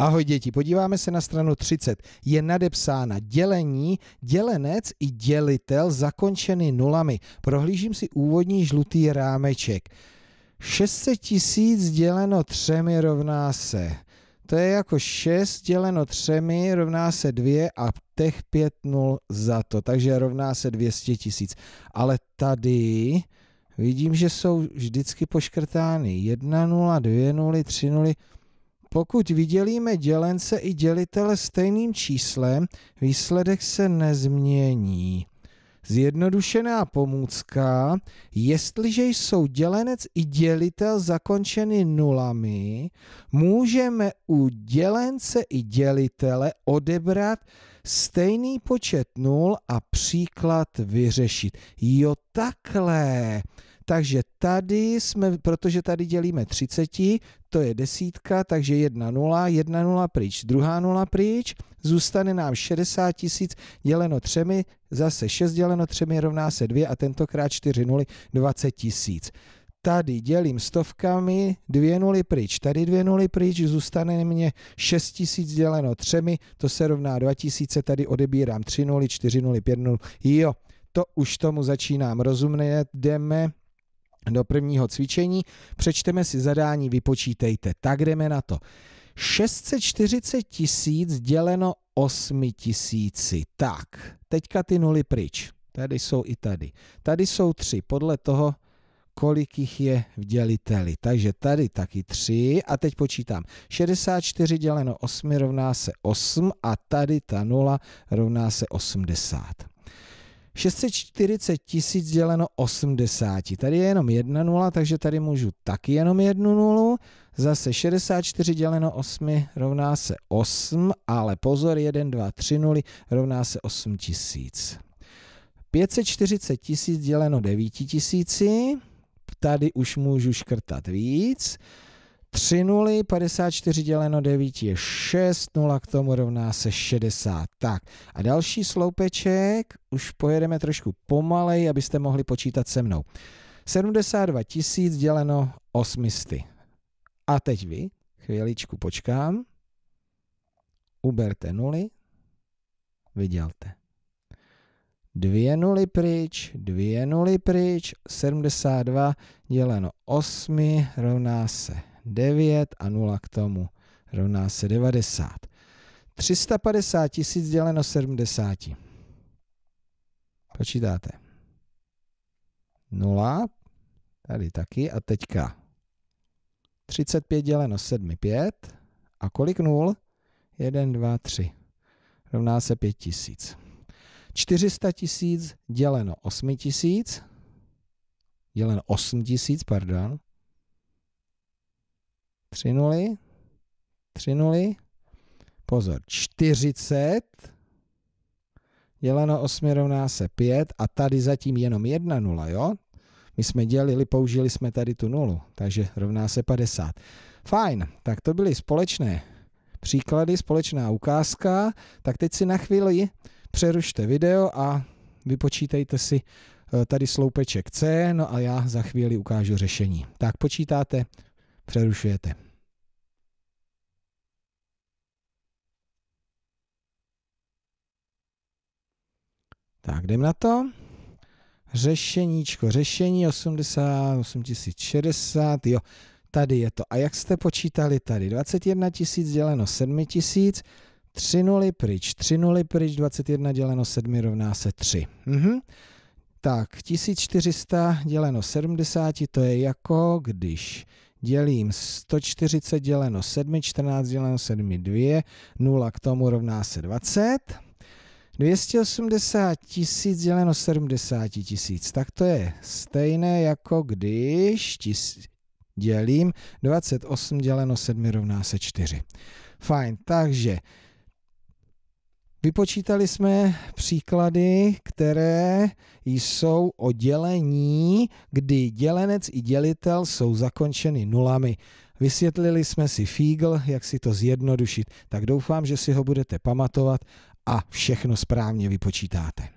Ahoj děti, podíváme se na stranu 30. Je nadepsána dělení, dělenec i dělitel zakončeny nulami. Prohlížím si úvodní žlutý rámeček. 600 tisíc děleno třemi rovná se. To je jako 6 děleno třemi rovná se 2 a těch 5 nul za to, takže rovná se 200 tisíc. Ale tady vidím, že jsou vždycky poškrtány 1 nula, 2 nuly, 3 nuly, 0 pokud vydělíme dělence i dělitele stejným číslem, výsledek se nezmění. Zjednodušená pomůcka, jestliže jsou dělenec i dělitel zakončeny nulami, můžeme u dělence i dělitele odebrat stejný počet nul a příklad vyřešit. Jo, takhle. Takže tady jsme, protože tady dělíme 30, to je desítka, takže 1 nula, 1 nula pryč, druhá nula pryč, zůstane nám 60 tisíc děleno třemi, zase 6 děleno třemi rovná se 2 a tentokrát 4 nuly 20 tisíc. Tady dělím stovkami, dvě nuly pryč, tady dvě nuly pryč, zůstane mě 6 tisíc děleno třemi, to se rovná 2 tisíce, tady odebírám 3 nuly, 4 nuly, 5 nul, jo, to už tomu začínám rozumět, jdeme do prvního cvičení. Přečteme si zadání, vypočítejte. Tak jdeme na to. 640 tisíc děleno 8 tisíci. Tak, teďka ty nuly pryč. Tady jsou i tady. Tady jsou tři, podle toho, kolik jich je v děliteli. Takže tady taky tři. a teď počítám. 64 děleno 8 rovná se 8 a tady ta nula rovná se 80. 640 tisíc děleno 80. Tady je jenom jedna nula, takže tady můžu taky jenom jednu nulu. Zase 64 děleno 8 rovná se 8, ale pozor, 1, 2, 3 nuly rovná se 8 tisíc. 540 tisíc děleno 9 tisíci, tady už můžu škrtat víc. 3 nuly, 54 děleno 9 je 6, 0 k tomu rovná se 60. Tak a další sloupeček, už pojedeme trošku pomalej, abyste mohli počítat se mnou. 72 tisíc děleno 800. A teď vy, chvíličku počkám, uberte nuly, vydělte. Dvě nuly pryč, dvě nuly pryč, 72 děleno 8 rovná se 9 a 0 k tomu rovná se 90. 350 tisíc děleno 70. Počítáte. 0, tady taky a teďka 35 děleno 7, 5 a kolik 0? 1, 2, 3. Rovná se 5 tisíc. 400 tisíc děleno 8 tisíc, děleno 8 tisíc, pardon, 3 nuly, 3 nuly, pozor, 40 děleno 8 rovná se 5 a tady zatím jenom 1 nula, jo? My jsme dělili, použili jsme tady tu nulu, takže rovná se 50. Fajn, tak to byly společné příklady, společná ukázka. Tak teď si na chvíli přerušte video a vypočítejte si eh, tady sloupeček C, no a já za chvíli ukážu řešení. Tak počítáte Přerušujete. Tak, jdem na to. Řešeníčko, řešení 80, 060, jo, tady je to. A jak jste počítali tady? 21 000 děleno 7 000, 3 nuly pryč, 3 nuly pryč, 21 děleno 7 rovná se 3. Mhm. Tak, 1400 děleno 70, to je jako když dělím 140 děleno 7, 14 děleno 7, 2, 0 k tomu rovná se 20. 280 tisíc děleno 70 tisíc, tak to je stejné jako když tis, dělím 28 děleno 7 rovná se 4. Fajn, takže Vypočítali jsme příklady, které jsou o dělení, kdy dělenec i dělitel jsou zakončeny nulami. Vysvětlili jsme si fígl, jak si to zjednodušit, tak doufám, že si ho budete pamatovat a všechno správně vypočítáte.